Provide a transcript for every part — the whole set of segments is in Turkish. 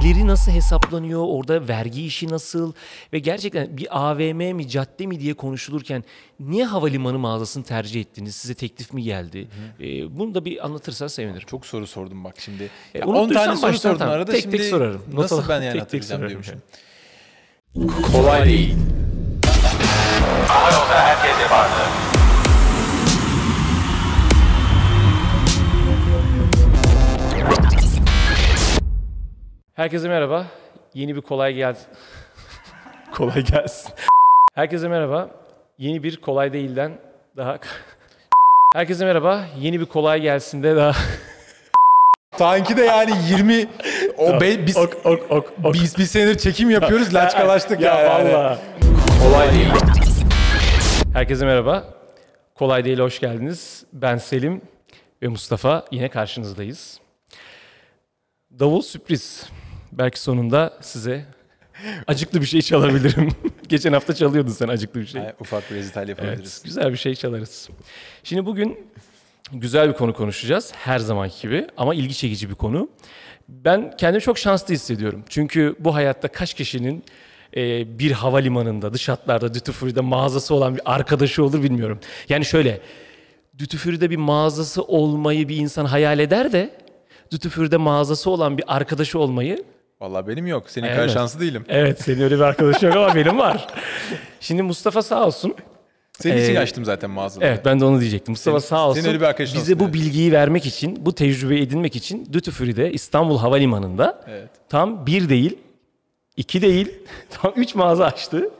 geliri nasıl hesaplanıyor, orada vergi işi nasıl ve gerçekten bir AVM mi cadde mi diye konuşulurken niye havalimanı mağazasını tercih ettiniz? Size teklif mi geldi? E, bunu da bir anlatırsan sevinirim. Çok soru sordum bak şimdi. E, ee, 10 tane soru sordum tamam. arada. Tek şimdi tek sorarım. Nasıl ben yani tek hatırlayacağım diyormuşum. Kolay değil. Ama yolda herkese vardı. Herkese merhaba. Yeni bir kolay gel... kolay gelsin. Herkese merhaba. Yeni bir kolay değilden daha... Herkese merhaba. Yeni bir kolay gelsin de daha... Sanki de yani 20 o be, biz, ok, ok, ok, ok. biz bir senedir çekim yapıyoruz laçkalaştık ya, ya yani. Kolay değil. Herkese merhaba. Kolay değil hoş geldiniz. Ben Selim ve Mustafa yine karşınızdayız. Davul sürpriz. Belki sonunda size acıklı bir şey çalabilirim. Geçen hafta çalıyordun sen acıklı bir şey. Ay, ufak bir rezital yapabiliriz. Evet, güzel bir şey çalarız. Şimdi bugün güzel bir konu konuşacağız her zamanki gibi ama ilgi çekici bir konu. Ben kendimi çok şanslı hissediyorum. Çünkü bu hayatta kaç kişinin e, bir havalimanında, dış hatlarda, duty mağazası olan bir arkadaşı olur bilmiyorum. Yani şöyle, duty bir mağazası olmayı bir insan hayal eder de duty mağazası olan bir arkadaşı olmayı Valla benim yok. Senin kadar şanslı değilim. Evet senin öyle bir arkadaşın yok ama benim var. Şimdi Mustafa sağ olsun. Senin için ee, açtım zaten mağazaları. Evet ben de onu diyecektim. Mustafa senin, sağ olsun senin öyle bir bize bu bilgiyi vermek için, bu tecrübeyi edinmek için Dütüfürü'de İstanbul Havalimanı'nda evet. tam bir değil, iki değil, tam üç mağaza açtı.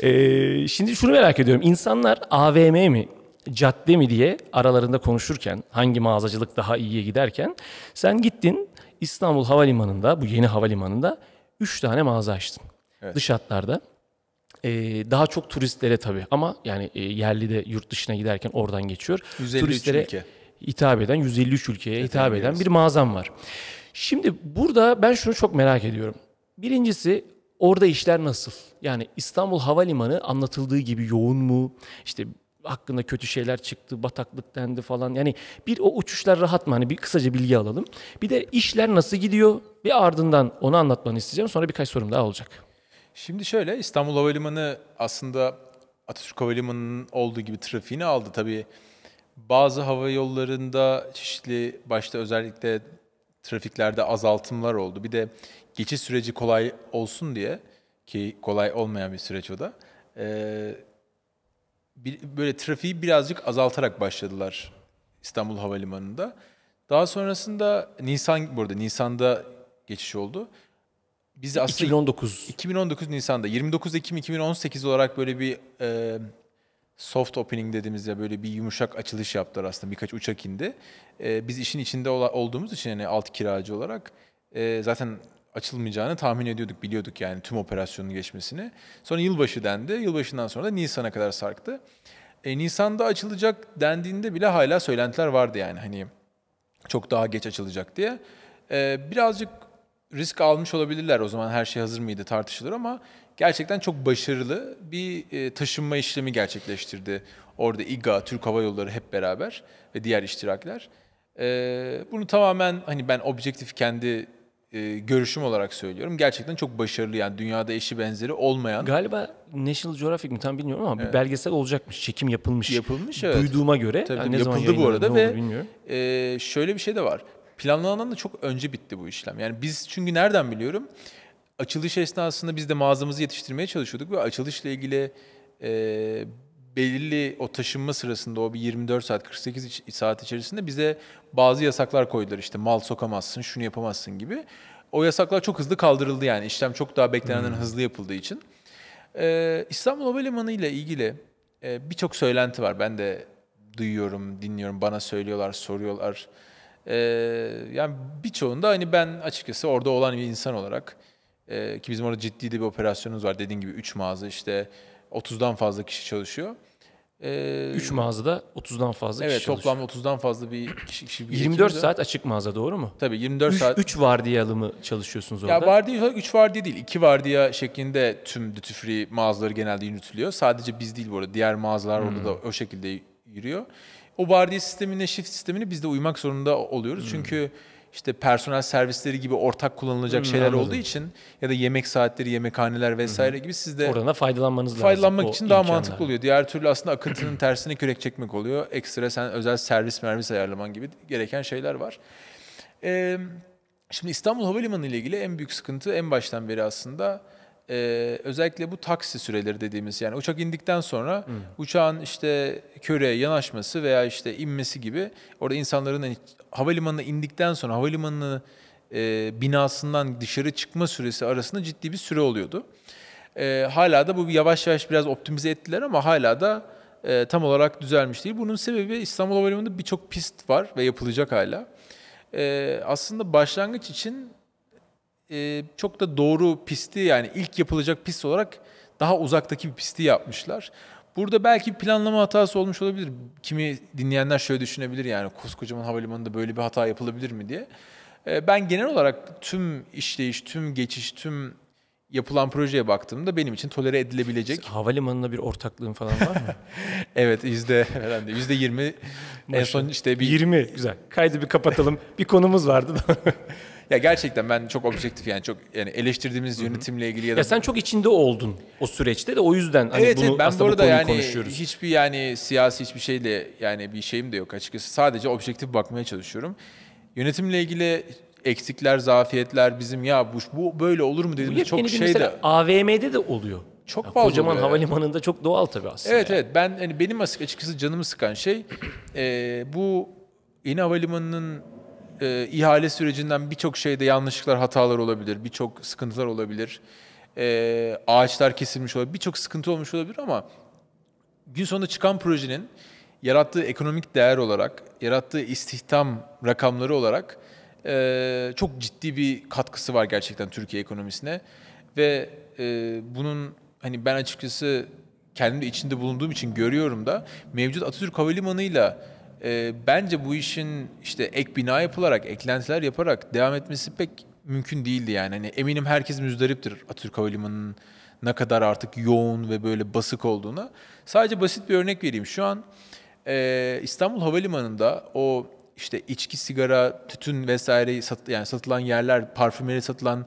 Ee, şimdi şunu merak ediyorum. İnsanlar AVM mi, cadde mi diye aralarında konuşurken, hangi mağazacılık daha iyiye giderken sen gittin İstanbul Havalimanı'nda, bu yeni havalimanında 3 tane mağaza açtım. Evet. Dış hatlarda. Ee, daha çok turistlere tabii ama yani e, yerli de yurt dışına giderken oradan geçiyor. 153 turistlere ülke. hitap eden, 153 ülkeye hitap eden bir mağazam var. Şimdi burada ben şunu çok merak ediyorum. Birincisi orada işler nasıl? Yani İstanbul Havalimanı anlatıldığı gibi yoğun mu? İşte hakkında kötü şeyler çıktı, bataklık dendi falan. Yani bir o uçuşlar rahat mı? Hani bir kısaca bilgi alalım. Bir de işler nasıl gidiyor ve ardından onu anlatmanı isteyeceğim. Sonra birkaç sorum daha olacak. Şimdi şöyle İstanbul Havalimanı aslında Atatürk Havalimanı'nın olduğu gibi trafiğini aldı. Tabii bazı hava yollarında çeşitli başta özellikle trafiklerde azaltımlar oldu. Bir de geçiş süreci kolay olsun diye ki kolay olmayan bir süreç o da. E, böyle trafiği birazcık azaltarak başladılar İstanbul Havalimanı'nda. Daha sonrasında Nisan burada Nisan'da geçiş oldu. Biz aslında 2019 2019 Nisan'da 29 Ekim 2018 olarak böyle bir e, soft opening dediğimiz ya böyle bir yumuşak açılış yaptılar aslında birkaç uçak indi. E, biz işin içinde olduğumuz için yani alt kiracı olarak e, zaten açılmayacağını tahmin ediyorduk, biliyorduk yani tüm operasyonun geçmesini. Sonra yılbaşı dendi. Yılbaşından sonra da Nisan'a kadar sarktı. E, Nisan'da açılacak dendiğinde bile hala söylentiler vardı yani hani çok daha geç açılacak diye. E, birazcık risk almış olabilirler o zaman her şey hazır mıydı tartışılır ama gerçekten çok başarılı bir e, taşınma işlemi gerçekleştirdi. Orada İGA, Türk Hava Yolları hep beraber ve diğer iştirakler. E, bunu tamamen hani ben objektif kendi e, görüşüm olarak söylüyorum. Gerçekten çok başarılı yani dünyada eşi benzeri olmayan. Galiba National Geographic mi tam bilmiyorum ama evet. bir belgesel olacakmış. Çekim yapılmış. Yapılmış evet. Duyduğuma göre. Tabii, yani ne yapıldı zaman bu arada ve E, şöyle bir şey de var. Planlanan da çok önce bitti bu işlem. Yani biz çünkü nereden biliyorum? Açılış esnasında biz de mağazamızı yetiştirmeye çalışıyorduk ve açılışla ilgili e, belirli o taşınma sırasında o bir 24 saat 48 saat içerisinde bize bazı yasaklar koydular işte mal sokamazsın şunu yapamazsın gibi. O yasaklar çok hızlı kaldırıldı yani işlem çok daha beklenenden hmm. hızlı yapıldığı için. Ee, İstanbul Havalimanı ile ilgili e, birçok söylenti var. Ben de duyuyorum, dinliyorum, bana söylüyorlar, soruyorlar. Ee, yani birçoğunda hani ben açıkçası orada olan bir insan olarak e, ki bizim orada ciddi de bir operasyonumuz var dediğin gibi 3 mağaza işte 30'dan fazla kişi çalışıyor. Ee, 3 mağazada 30'dan fazla evet, kişi çalışıyor. Evet toplam 30'dan fazla bir kişi. kişi 24 saat açık mağaza doğru mu? Tabii 24 3, saat. 3 vardiyalı mı çalışıyorsunuz orada? Ya vardiya olarak 3 vardiya değil. 2 vardiya şeklinde tüm duty free mağazaları genelde yürütülüyor. Sadece biz değil bu arada. Diğer mağazalar hmm. orada da hmm. o şekilde yürüyor. O vardiya sistemine, shift sistemine biz de uymak zorunda oluyoruz. Hmm. Çünkü işte personel servisleri gibi ortak kullanılacak hmm, şeyler anladım. olduğu için ya da yemek saatleri, yemekhaneler vesaire hmm. gibi sizde de faydalanmanız lazım. faydalanmak için daha imkanlar. mantıklı oluyor. Diğer türlü aslında akıntının tersine kürek çekmek oluyor. Ekstra sen özel servis mervis ayarlaman gibi gereken şeyler var. Ee, şimdi İstanbul Havalimanı ile ilgili en büyük sıkıntı en baştan beri aslında e, özellikle bu taksi süreleri dediğimiz yani uçak indikten sonra hmm. uçağın işte köreye yanaşması veya işte inmesi gibi orada insanların hani, havalimanına indikten sonra havalimanını e, binasından dışarı çıkma süresi arasında ciddi bir süre oluyordu. E, hala da bu yavaş yavaş biraz optimize ettiler ama hala da e, tam olarak düzelmiş değil. Bunun sebebi İstanbul Havalimanı'nda birçok pist var ve yapılacak hala. E, aslında başlangıç için e, çok da doğru pisti yani ilk yapılacak pist olarak daha uzaktaki bir pisti yapmışlar. Burada belki planlama hatası olmuş olabilir. Kimi dinleyenler şöyle düşünebilir yani koskocaman havalimanında böyle bir hata yapılabilir mi diye. E, ben genel olarak tüm işleyiş, tüm geçiş, tüm yapılan projeye baktığımda benim için tolere edilebilecek. Havalimanına bir ortaklığın falan var mı? evet yüzde herhalde yüzde yirmi. en son işte bir... Yirmi güzel. Kaydı bir kapatalım. bir konumuz vardı da. Ya gerçekten ben çok objektif yani çok yani eleştirdiğimiz yönetimle ilgili ya da... Ya sen çok içinde oldun o süreçte de o yüzden hani evet, bunu evet, ben bu arada bu yani konuşuyoruz. hiçbir yani siyasi hiçbir şeyle yani bir şeyim de yok açıkçası. Sadece objektif bakmaya çalışıyorum. Yönetimle ilgili eksikler, zafiyetler bizim ya bu, bu böyle olur mu dediğimiz çok şey de... AVM'de de oluyor. Çok fazla. Kocaman oluyor. havalimanında çok doğal tabii aslında. Evet yani. evet ben hani benim açıkçası canımı sıkan şey e, bu yeni havalimanının e, ihale sürecinden birçok şeyde yanlışlıklar, hatalar olabilir, birçok sıkıntılar olabilir. E, ağaçlar kesilmiş olabilir, birçok sıkıntı olmuş olabilir ama gün sonunda çıkan projenin yarattığı ekonomik değer olarak, yarattığı istihdam rakamları olarak e, çok ciddi bir katkısı var gerçekten Türkiye ekonomisine ve e, bunun hani ben açıkçası kendim de içinde bulunduğum için görüyorum da mevcut Atatürk Havalimanı'yla ile e, bence bu işin işte ek bina yapılarak, eklentiler yaparak devam etmesi pek mümkün değildi yani. Hani eminim herkes müzdariptir Atatürk Havalimanı'nın ne kadar artık yoğun ve böyle basık olduğuna. Sadece basit bir örnek vereyim. Şu an e, İstanbul Havalimanı'nda o işte içki, sigara, tütün vesaire sat, yani satılan yerler, parfümleri satılan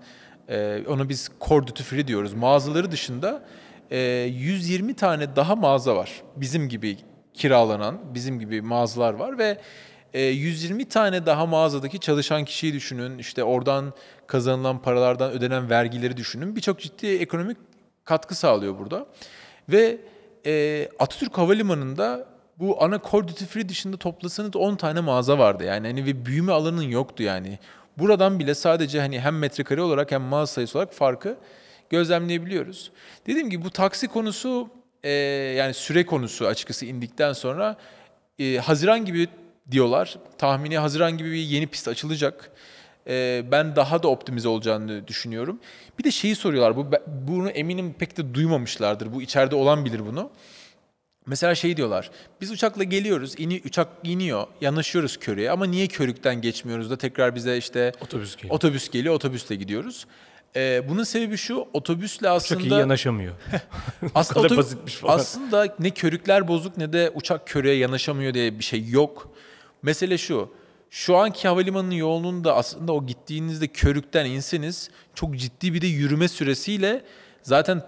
e, ona biz kordutu free diyoruz. Mağazaları dışında e, 120 tane daha mağaza var bizim gibi kiralanan bizim gibi mağazalar var ve 120 e, tane daha mağazadaki çalışan kişiyi düşünün. İşte oradan kazanılan paralardan ödenen vergileri düşünün. Birçok ciddi ekonomik katkı sağlıyor burada. Ve e, Atatürk Havalimanı'nda bu ana core duty free dışında toplasanız 10 tane mağaza vardı. Yani hani bir büyüme alanının yoktu yani. Buradan bile sadece hani hem metrekare olarak hem mağaza sayısı olarak farkı gözlemleyebiliyoruz. Dediğim gibi bu taksi konusu e, yani süre konusu açıkçası indikten sonra e, Haziran gibi diyorlar. Tahmini Haziran gibi bir yeni pist açılacak. E, ben daha da optimize olacağını düşünüyorum. Bir de şeyi soruyorlar. Bu bunu eminim pek de duymamışlardır. Bu içeride olan bilir bunu. Mesela şey diyorlar. Biz uçakla geliyoruz. Ini, uçak iniyor. Yanaşıyoruz Körü'ye ama niye körükten geçmiyoruz da tekrar bize işte otobüs geliyor. Otobüs geliyor. Otobüsle gidiyoruz. Ee, bunun sebebi şu otobüsle aslında... Çok iyi yanaşamıyor. aslında, kadar basitmiş falan. aslında ne körükler bozuk ne de uçak Körü'ye yanaşamıyor diye bir şey yok. Mesele şu şu anki havalimanının yoğunluğunda aslında o gittiğinizde körükten inseniz çok ciddi bir de yürüme süresiyle zaten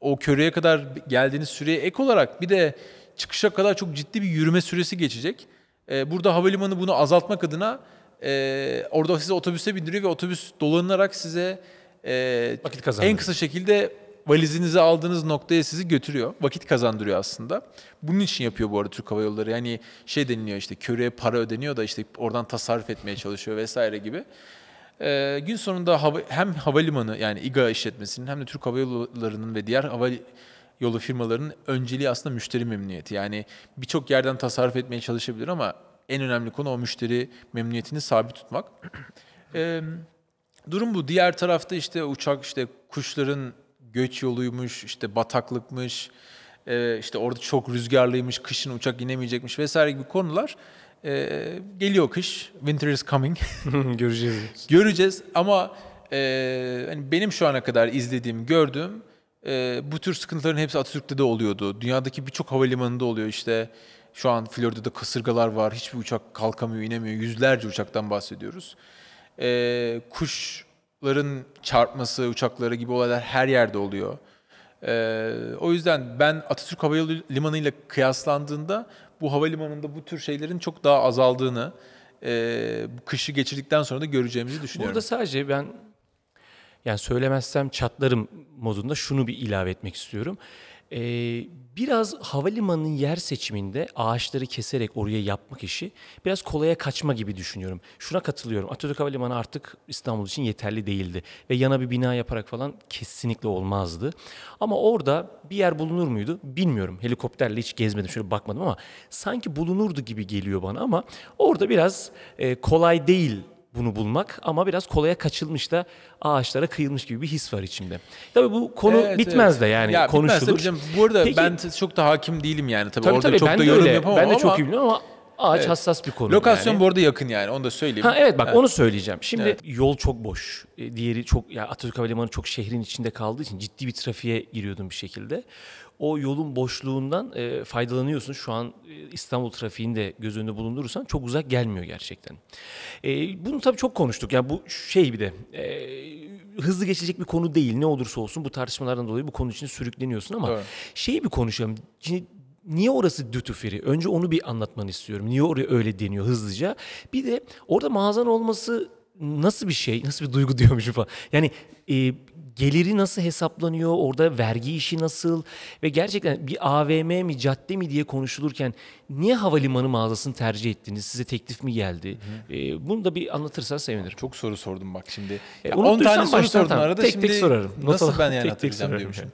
o körüğe kadar geldiğiniz süreye ek olarak bir de çıkışa kadar çok ciddi bir yürüme süresi geçecek. Ee, burada havalimanı bunu azaltmak adına e, orada size otobüse bindiriyor ve otobüs dolanarak size e, vakit en kısa şekilde valizinizi aldığınız noktaya sizi götürüyor. Vakit kazandırıyor aslında. Bunun için yapıyor bu arada Türk Hava Yolları. Yani şey deniliyor işte köreye para ödeniyor da işte oradan tasarruf etmeye çalışıyor vesaire gibi. Ee, gün sonunda hava, hem havalimanı yani İGA işletmesinin hem de Türk Hava Yolları'nın ve diğer hava yolu firmalarının önceliği aslında müşteri memnuniyeti. Yani birçok yerden tasarruf etmeye çalışabilir ama en önemli konu o müşteri memnuniyetini sabit tutmak. Ee, durum bu. Diğer tarafta işte uçak işte kuşların göç yoluymuş, işte bataklıkmış, e, işte orada çok rüzgarlıymış, kışın uçak inemeyecekmiş vesaire gibi konular. Ee, geliyor kış, winter is coming. Göreceğiz. Göreceğiz ama e, hani benim şu ana kadar izlediğim, gördüğüm e, bu tür sıkıntıların hepsi Atatürk'te de oluyordu. Dünyadaki birçok havalimanında oluyor işte. Şu an Florida'da kasırgalar var, hiçbir uçak kalkamıyor, inemiyor. Yüzlerce uçaktan bahsediyoruz e, kuşların çarpması, uçakları gibi olaylar her yerde oluyor. E, o yüzden ben Atatürk Limanı ile kıyaslandığında bu havalimanında bu tür şeylerin çok daha azaldığını, e, kışı geçirdikten sonra da göreceğimizi düşünüyorum. Burada sadece ben yani söylemezsem çatlarım modunda şunu bir ilave etmek istiyorum. Ee, biraz havalimanının yer seçiminde ağaçları keserek oraya yapmak işi biraz kolaya kaçma gibi düşünüyorum. Şuna katılıyorum. Atatürk Havalimanı artık İstanbul için yeterli değildi ve yana bir bina yaparak falan kesinlikle olmazdı. Ama orada bir yer bulunur muydu bilmiyorum. Helikopterle hiç gezmedim şöyle bakmadım ama sanki bulunurdu gibi geliyor bana ama orada biraz e, kolay değil bunu bulmak ama biraz kolaya kaçılmış da ağaçlara kıyılmış gibi bir his var içimde. Tabii bu konu evet, bitmez evet. de yani ya, konuşulur. Bu arada Peki, ben çok da hakim değilim yani tabii, tabii orada tabii, çok ben da yorum öyle. yapamam Ben de ama... çok iyi biliyorum ama ağaç evet. hassas bir konu. Lokasyon yani. bu arada yakın yani onu da söyleyeyim. Ha evet bak evet. onu söyleyeceğim. Şimdi evet. yol çok boş. E, diğeri çok ya yani Atatürk Havalimanı çok şehrin içinde kaldığı için ciddi bir trafiğe giriyordum bir şekilde o yolun boşluğundan e, faydalanıyorsun. Şu an e, İstanbul trafiğinde göz önünde bulundurursan çok uzak gelmiyor gerçekten. E, bunu tabii çok konuştuk. Yani bu şey bir de e, hızlı geçecek bir konu değil. Ne olursa olsun bu tartışmalardan dolayı bu konu için sürükleniyorsun ama evet. şeyi bir konuşalım. Şimdi niye orası duty Önce onu bir anlatmanı istiyorum. Niye oraya öyle deniyor hızlıca? Bir de orada mağazan olması nasıl bir şey? Nasıl bir duygu diyormuşum falan. Yani e, geliri nasıl hesaplanıyor, orada vergi işi nasıl ve gerçekten bir AVM mi cadde mi diye konuşulurken niye havalimanı mağazasını tercih ettiniz? Size teklif mi geldi? E, bunu da bir anlatırsan sevinirim. Çok soru sordum bak şimdi. E, 10 tane soru sordun tam. arada tek şimdi tek sorarım. nasıl ben yani tek hatırlayacağım tek diyormuşum.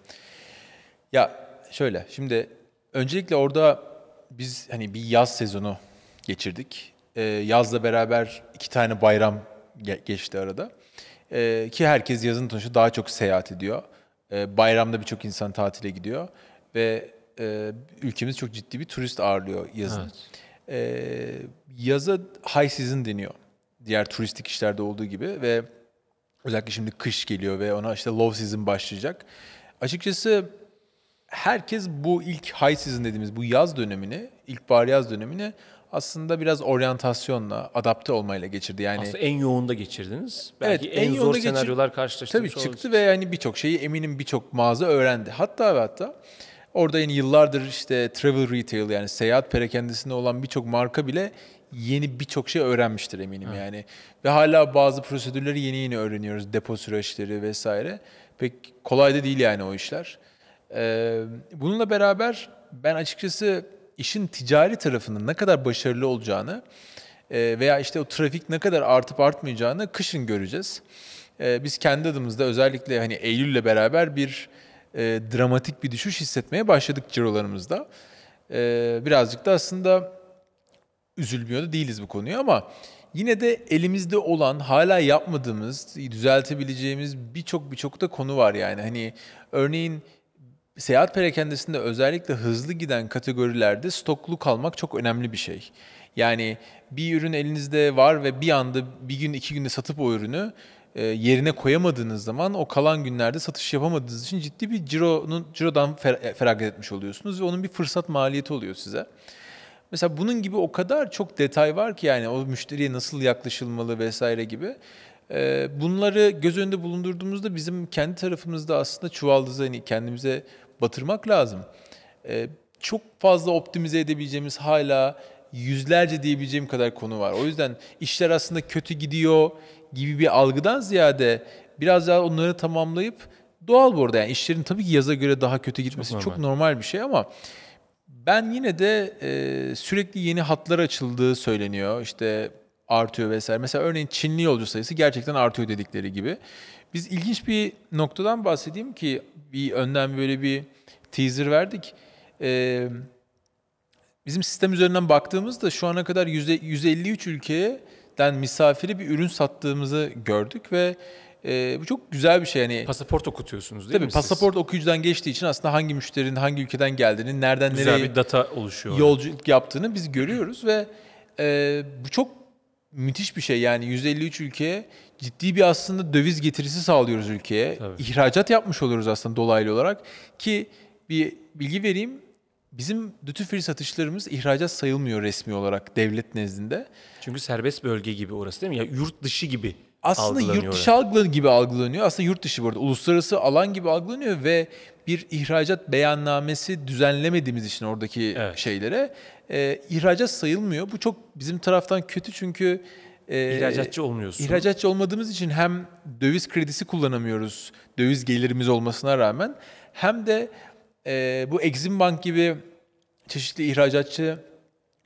Ya şöyle şimdi öncelikle orada biz hani bir yaz sezonu geçirdik. Ee, yazla beraber iki tane bayram ge- geçti arada. E, ki herkes yazın sonuçta daha çok seyahat ediyor. E, bayramda birçok insan tatile gidiyor ve e, ülkemiz çok ciddi bir turist ağırlıyor yazın. Evet. E, yaza high season deniyor. Diğer turistik işlerde olduğu gibi ve özellikle şimdi kış geliyor ve ona işte low season başlayacak. Açıkçası herkes bu ilk high season dediğimiz bu yaz dönemini, ilkbahar yaz dönemini aslında biraz oryantasyonla, adapte olmayla geçirdi. Yani aslında en yoğunda geçirdiniz. Belki evet, en, en zor senaryolar geçir... karşılaştırmış Tabii çıktı olursunuz. ve yani birçok şeyi eminim birçok mağaza öğrendi. Hatta ve hatta orada yani yıllardır işte travel retail yani seyahat perakendesinde olan birçok marka bile yeni birçok şey öğrenmiştir eminim Hı. yani. Ve hala bazı prosedürleri yeni yeni öğreniyoruz. Depo süreçleri vesaire. Pek kolay da değil yani o işler. Ee, bununla beraber ben açıkçası işin ticari tarafının ne kadar başarılı olacağını e, veya işte o trafik ne kadar artıp artmayacağını kışın göreceğiz. E, biz kendi adımızda özellikle hani Eylül'le beraber bir e, dramatik bir düşüş hissetmeye başladık cirolarımızda. birazcık da aslında üzülmüyor da değiliz bu konuyu ama yine de elimizde olan hala yapmadığımız, düzeltebileceğimiz birçok birçok da konu var yani. Hani örneğin seyahat perakendesinde özellikle hızlı giden kategorilerde stoklu kalmak çok önemli bir şey. Yani bir ürün elinizde var ve bir anda bir gün iki günde satıp o ürünü e, yerine koyamadığınız zaman o kalan günlerde satış yapamadığınız için ciddi bir cironun cirodan e, feragat etmiş oluyorsunuz ve onun bir fırsat maliyeti oluyor size. Mesela bunun gibi o kadar çok detay var ki yani o müşteriye nasıl yaklaşılmalı vesaire gibi. Ee, bunları göz önünde bulundurduğumuzda bizim kendi tarafımızda aslında çuvaldızı hani kendimize batırmak lazım. Ee, çok fazla optimize edebileceğimiz hala yüzlerce diyebileceğim kadar konu var. O yüzden işler aslında kötü gidiyor gibi bir algıdan ziyade biraz daha onları tamamlayıp doğal bu arada yani işlerin tabii ki yaza göre daha kötü gitmesi çok normal, çok normal bir şey ama ben yine de e, sürekli yeni hatlar açıldığı söyleniyor. İşte artıyor vesaire. Mesela örneğin Çinli yolcu sayısı gerçekten artıyor dedikleri gibi. Biz ilginç bir noktadan bahsedeyim ki bir önden böyle bir teaser verdik. Ee, bizim sistem üzerinden baktığımızda şu ana kadar 153 ülkeden misafiri bir ürün sattığımızı gördük ve e, bu çok güzel bir şey. Yani, pasaport okutuyorsunuz değil tabii, mi Tabii pasaport okuyucudan geçtiği için aslında hangi müşterinin hangi ülkeden geldiğini, nereden güzel nereye bir data oluşuyor. yolculuk yaptığını biz görüyoruz ve e, bu çok müthiş bir şey. Yani 153 ülkeye ciddi bir aslında döviz getirisi sağlıyoruz ülkeye. Tabii. İhracat yapmış oluyoruz aslında dolaylı olarak ki bir bilgi vereyim. Bizim duty free satışlarımız ihracat sayılmıyor resmi olarak devlet nezdinde. Çünkü serbest bölge gibi orası değil mi? Ya yurt dışı gibi aslında yurt dışı algılanıyor gibi algılanıyor. Aslında yurt dışı burada uluslararası alan gibi algılanıyor ve bir ihracat beyannamesi düzenlemediğimiz için oradaki evet. şeylere e, ihracat sayılmıyor. Bu çok bizim taraftan kötü çünkü e, ihracatçı olmuyoruz. İhracatçı olmadığımız için hem döviz kredisi kullanamıyoruz döviz gelirimiz olmasına rağmen hem de e, bu Exim Bank gibi çeşitli ihracatçı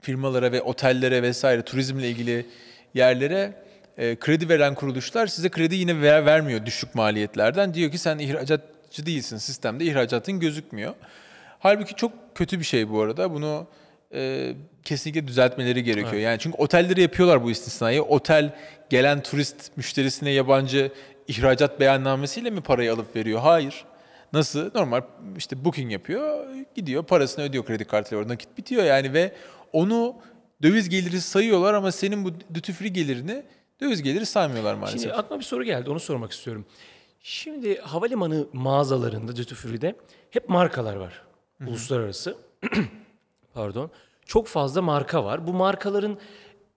firmalara ve otellere vesaire turizmle ilgili yerlere e, kredi veren kuruluşlar size kredi yine ver, vermiyor düşük maliyetlerden. Diyor ki sen ihracatçı değilsin sistemde ihracatın gözükmüyor. Halbuki çok kötü bir şey bu arada. Bunu e, kesinlikle düzeltmeleri gerekiyor. Evet. Yani çünkü otelleri yapıyorlar bu istisnayı. Otel gelen turist müşterisine yabancı ihracat beyannamesiyle mi parayı alıp veriyor? Hayır. Nasıl? Normal işte booking yapıyor, gidiyor, parasını ödüyor kredi kartıyla orada nakit bitiyor yani ve onu döviz geliri sayıyorlar ama senin bu duty gelirini döviz geliri saymıyorlar maalesef. Şimdi aklıma bir soru geldi onu sormak istiyorum. Şimdi havalimanı mağazalarında Duty hep markalar var. Hı-hı. Uluslararası. Pardon. Çok fazla marka var. Bu markaların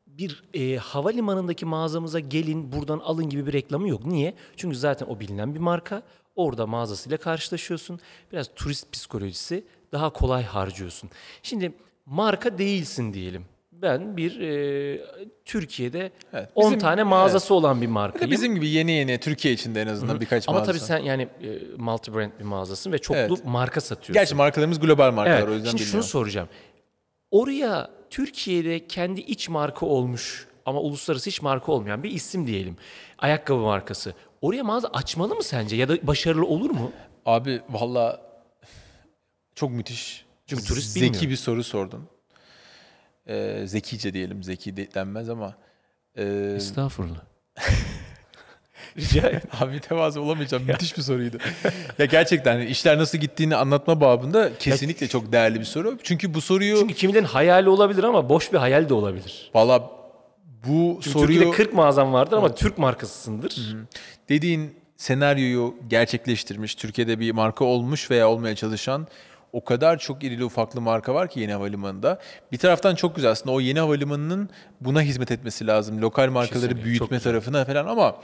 bir e, havalimanındaki mağazamıza gelin buradan alın gibi bir reklamı yok. Niye? Çünkü zaten o bilinen bir marka. Orada mağazasıyla karşılaşıyorsun. Biraz turist psikolojisi daha kolay harcıyorsun. Şimdi marka değilsin diyelim ben bir e, Türkiye'de evet, 10 tane mağazası evet. olan bir markayım. Bizim gibi yeni yeni Türkiye içinde en azından Hı-hı. birkaç Ama mağaza. Ama tabii sen yani e, multi brand bir mağazasın ve çoklu evet. marka satıyorsun. Gerçi markalarımız global markalar evet. o yüzden Şimdi bilmiyorum. şunu soracağım. Oraya Türkiye'de kendi iç marka olmuş ama uluslararası hiç marka olmayan bir isim diyelim. Ayakkabı markası. Oraya mağaza açmalı mı sence ya da başarılı olur mu? Abi valla çok müthiş. Çünkü turist Zeki bilmiyor. bir soru sordun e, zekice diyelim zeki de, denmez ama e, Estağfurullah. Rica abi tevazu olamayacağım. Müthiş bir soruydu. ya gerçekten işler nasıl gittiğini anlatma babında kesinlikle çok değerli bir soru. Çünkü bu soruyu Çünkü kimden hayali olabilir ama boş bir hayal de olabilir. valla bu Çünkü soruyu Türkiye'de 40 mağazam vardır ama Türk markasısındır. dediğin senaryoyu gerçekleştirmiş, Türkiye'de bir marka olmuş veya olmaya çalışan o kadar çok irili ufaklı marka var ki yeni havalimanında. Bir taraftan çok güzel aslında o yeni havalimanının buna hizmet etmesi lazım. Lokal markaları Kesinlikle, büyütme tarafına falan ama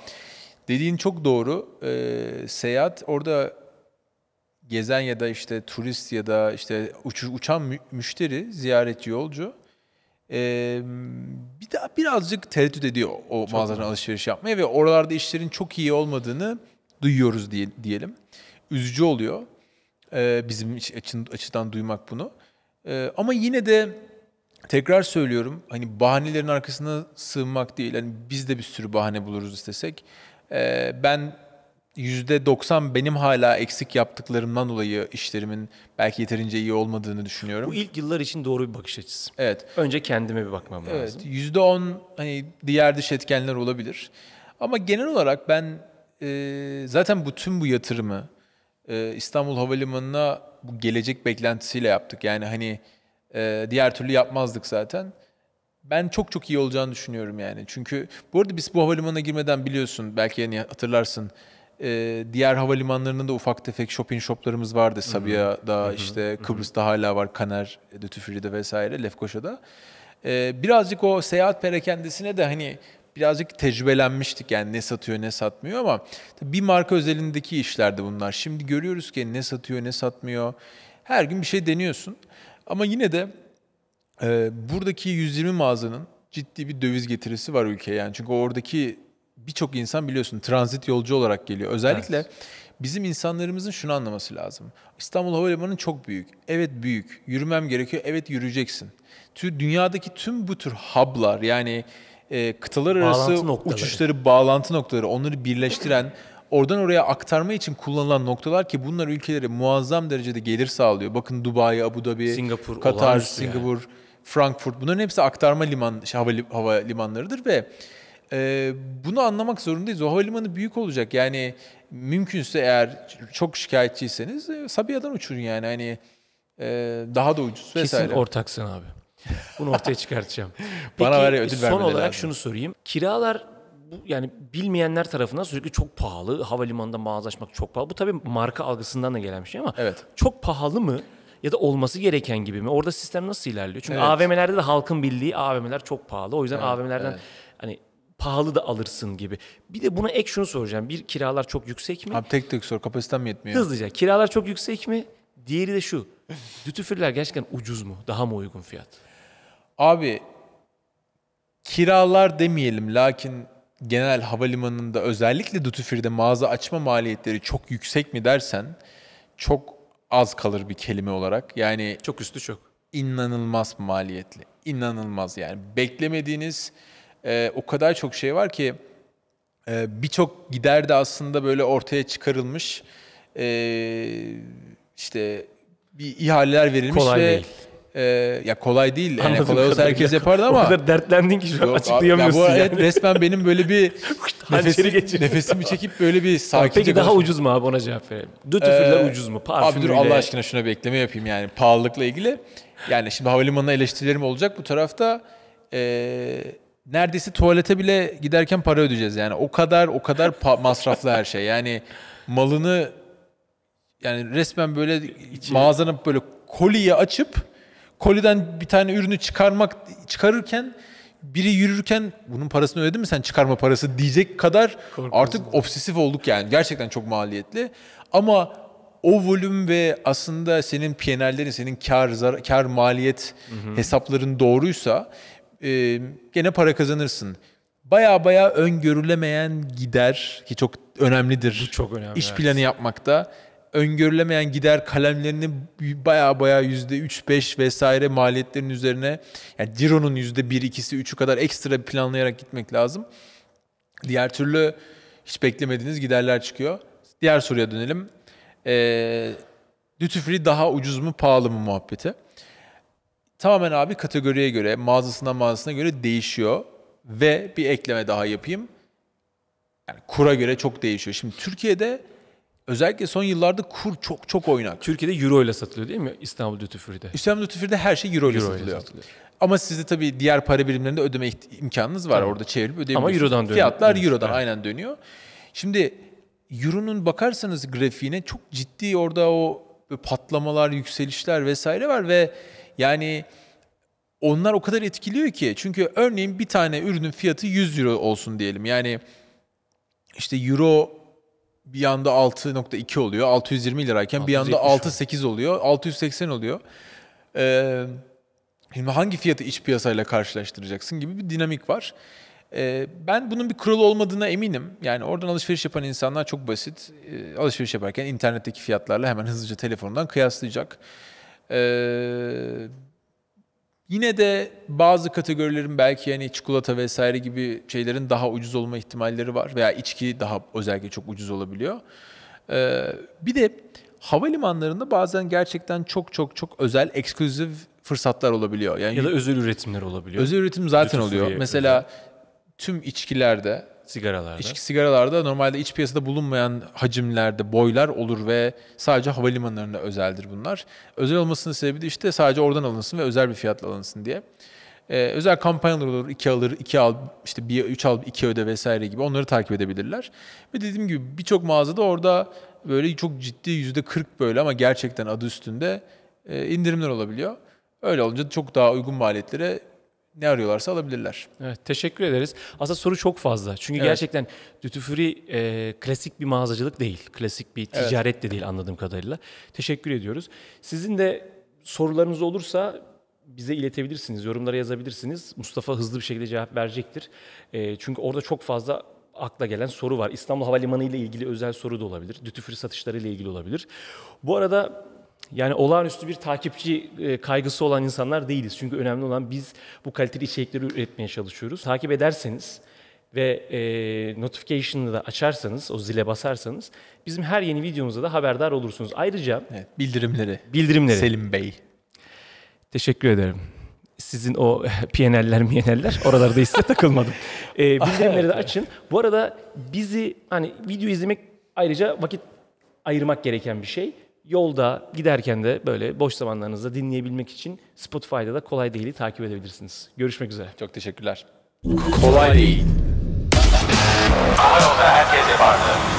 dediğin çok doğru. Ee, seyahat orada gezen ya da işte turist ya da işte uç, uçan müşteri, ziyaretçi, yolcu ee, bir daha birazcık tereddüt ediyor o mağazadan alışveriş yapmaya ve oralarda işlerin çok iyi olmadığını duyuyoruz diye, diyelim. Üzücü oluyor. Ee, bizim açın, açıdan duymak bunu. Ee, ama yine de tekrar söylüyorum hani bahanelerin arkasına sığınmak değil. Hani biz de bir sürü bahane buluruz istesek. Ee, ben yüzde %90 benim hala eksik yaptıklarımdan dolayı işlerimin belki yeterince iyi olmadığını düşünüyorum. Bu ilk yıllar için doğru bir bakış açısı. Evet. Önce kendime bir bakmam evet, lazım. yüzde %10 hani diğer dış etkenler olabilir. Ama genel olarak ben e, zaten bütün bu yatırımı e, İstanbul Havalimanı'na bu gelecek beklentisiyle yaptık. Yani hani e, diğer türlü yapmazdık zaten. Ben çok çok iyi olacağını düşünüyorum yani. Çünkü bu arada biz bu havalimanına girmeden biliyorsun belki yani hatırlarsın e, diğer havalimanlarının da ufak tefek shopping shoplarımız vardı. Sabiha'da hmm. işte hmm. Kıbrıs'ta hala var Kaner, Dütüfri'de vesaire Lefkoşa'da. birazcık o seyahat perakendesine de hani birazcık tecrübelenmiştik yani ne satıyor ne satmıyor ama bir marka özelindeki işlerde bunlar. Şimdi görüyoruz ki ne satıyor ne satmıyor. Her gün bir şey deniyorsun. Ama yine de e, buradaki 120 mağazanın ciddi bir döviz getirisi var ülkeye. Yani çünkü oradaki birçok insan biliyorsun transit yolcu olarak geliyor. Özellikle evet. bizim insanlarımızın şunu anlaması lazım. İstanbul Havalimanı çok büyük. Evet büyük. Yürümem gerekiyor. Evet yürüyeceksin. Dünyadaki tüm bu tür hub'lar yani e, kıtalar arası noktaları. uçuşları, bağlantı noktaları onları birleştiren, oradan oraya aktarma için kullanılan noktalar ki bunlar ülkelere muazzam derecede gelir sağlıyor. Bakın Dubai, Abu Dhabi, Singapur, Katar, Singapur, yani. Frankfurt bunların hepsi aktarma liman hava, hava limanlarıdır ve e, bunu anlamak zorundayız. O havalimanı büyük olacak. Yani mümkünse eğer çok şikayetçiyseniz e, Sabiha'dan uçurun yani. Hani e, daha da ucuz vesaire. Kesin ortaksın abi. Bunu ortaya çıkartacağım. Peki, Bana var ya ödül son olarak lazım. şunu sorayım. Kiralar bu yani bilmeyenler tarafından sürekli çok pahalı. Havalimanında mağaza açmak çok pahalı. Bu tabii marka algısından da gelen bir şey ama evet. çok pahalı mı? ya da olması gereken gibi mi? Orada sistem nasıl ilerliyor? Çünkü evet. AVM'lerde de halkın bildiği AVM'ler çok pahalı. O yüzden evet, AVM'lerden evet. hani pahalı da alırsın gibi. Bir de buna ek şunu soracağım. Bir kiralar çok yüksek mi? Abi tek tek sor. Kapasitem yetmiyor? Hızlıca. Kiralar çok yüksek mi? Diğeri de şu. Duty gerçekten ucuz mu? Daha mı uygun fiyat? Abi kiralar demeyelim lakin genel havalimanında özellikle Duty mağaza açma maliyetleri çok yüksek mi dersen çok az kalır bir kelime olarak. Yani çok üstü çok. İnanılmaz maliyetli. İnanılmaz yani. Beklemediğiniz e, o kadar çok şey var ki e, birçok gider de aslında böyle ortaya çıkarılmış e, işte bir ihaleler verilmiş Kolay ve değil e, ya kolay değil. yani kolay olsa herkes ya. yapardı ama. O kadar dertlendin ki şu an açıklayamıyorsun. Abi, ya bu yani. resmen benim böyle bir nefesim, nefesimi çekip böyle bir sakince Peki daha ucuz mu abi ona cevap verelim. Dütüfürler ee, ucuz mu? Parfümüyle. Abi dur Allah aşkına şuna bir ekleme yapayım yani pahalılıkla ilgili. Yani şimdi havalimanına eleştirilerim olacak bu tarafta. Eee neredeyse tuvalete bile giderken para ödeyeceğiz yani o kadar o kadar masraflı her şey yani malını yani resmen böyle İçin. mağazanın böyle koliyi açıp koliden bir tane ürünü çıkarmak çıkarırken biri yürürken bunun parasını ödedin mi sen çıkarma parası diyecek kadar Korkusun. artık obsesif olduk yani. Gerçekten çok maliyetli. Ama o volüm ve aslında senin PNL'lerin, senin kar, zar, kar maliyet hı hı. hesapların doğruysa e, gene para kazanırsın. Baya baya öngörülemeyen gider ki çok önemlidir. Bu çok önemli. İş evet. planı yapmakta öngörülemeyen gider kalemlerini baya baya yüzde üç beş vesaire maliyetlerin üzerine yani Ciro'nun yüzde bir ikisi üçü kadar ekstra planlayarak gitmek lazım. Diğer türlü hiç beklemediğiniz giderler çıkıyor. Diğer soruya dönelim. Ee, duty free daha ucuz mu pahalı mı muhabbeti. Tamamen abi kategoriye göre mağazasına mağazasına göre değişiyor. Ve bir ekleme daha yapayım. Yani kura göre çok değişiyor. Şimdi Türkiye'de Özellikle son yıllarda kur çok çok oynak. Türkiye'de euro ile satılıyor değil mi İstanbul Duty Free'de? İstanbul Duty Free'de her şey euro ile satılıyor. satılıyor. Ama sizde tabii diğer para birimlerinde ödeme imkanınız var. Tamam. Orada çevirip ödeyebilirsiniz. Ama eurodan dönüyor. Fiyatlar dönüyor. eurodan evet. aynen dönüyor. Şimdi euronun bakarsanız grafiğine çok ciddi orada o patlamalar, yükselişler vesaire var ve yani onlar o kadar etkiliyor ki. Çünkü örneğin bir tane ürünün fiyatı 100 euro olsun diyelim. Yani işte euro bir yanda 6.2 oluyor. 620 lirayken bir yanda 6.8 oluyor. 680 oluyor. Ee, şimdi hangi fiyatı iç piyasayla karşılaştıracaksın gibi bir dinamik var. Ee, ben bunun bir kuralı olmadığına eminim. Yani oradan alışveriş yapan insanlar çok basit. Ee, alışveriş yaparken internetteki fiyatlarla hemen hızlıca telefondan kıyaslayacak. Ee, Yine de bazı kategorilerin belki yani çikolata vesaire gibi şeylerin daha ucuz olma ihtimalleri var veya içki daha özellikle çok ucuz olabiliyor. Ee, bir de havalimanlarında bazen gerçekten çok çok çok özel, eksklüzif fırsatlar olabiliyor. Yani ya da özel üretimler olabiliyor. Özel üretim zaten Bütün oluyor. Mesela özel. tüm içkilerde Sigaralarda. İçki sigaralarda normalde iç piyasada bulunmayan hacimlerde boylar olur ve sadece havalimanlarında özeldir bunlar. Özel olmasının sebebi de işte sadece oradan alınsın ve özel bir fiyatla alınsın diye. Ee, özel kampanyalar olur. iki alır, iki al, işte bir, üç al, iki öde vesaire gibi onları takip edebilirler. Ve dediğim gibi birçok mağazada orada böyle çok ciddi yüzde %40 böyle ama gerçekten adı üstünde e, indirimler olabiliyor. Öyle olunca çok daha uygun maliyetlere ne arıyorlarsa alabilirler. Evet, teşekkür ederiz. Aslında soru çok fazla. Çünkü evet. gerçekten Duty Free e, klasik bir mağazacılık değil. Klasik bir ticaret evet. de değil anladığım kadarıyla. Teşekkür ediyoruz. Sizin de sorularınız olursa bize iletebilirsiniz, yorumlara yazabilirsiniz. Mustafa hızlı bir şekilde cevap verecektir. E, çünkü orada çok fazla akla gelen soru var. İstanbul Havalimanı ile ilgili özel soru da olabilir. Duty free satışları ile ilgili olabilir. Bu arada yani olağanüstü bir takipçi e, kaygısı olan insanlar değiliz. Çünkü önemli olan biz bu kaliteli içerikleri üretmeye çalışıyoruz. Takip ederseniz ve e, notification'ı da açarsanız, o zile basarsanız bizim her yeni videomuzda da haberdar olursunuz. Ayrıca evet, bildirimleri. Bildirimleri. Selim Bey. Teşekkür ederim. Sizin o PNL'ler, MNL'ler oralarda ise takılmadım. E, bildirimleri de açın. Bu arada bizi hani video izlemek ayrıca vakit ayırmak gereken bir şey yolda giderken de böyle boş zamanlarınızda dinleyebilmek için Spotify'da da Kolay Değil'i takip edebilirsiniz. Görüşmek üzere. Çok teşekkürler. Kolay Değil. Ama yolda herkese vardı.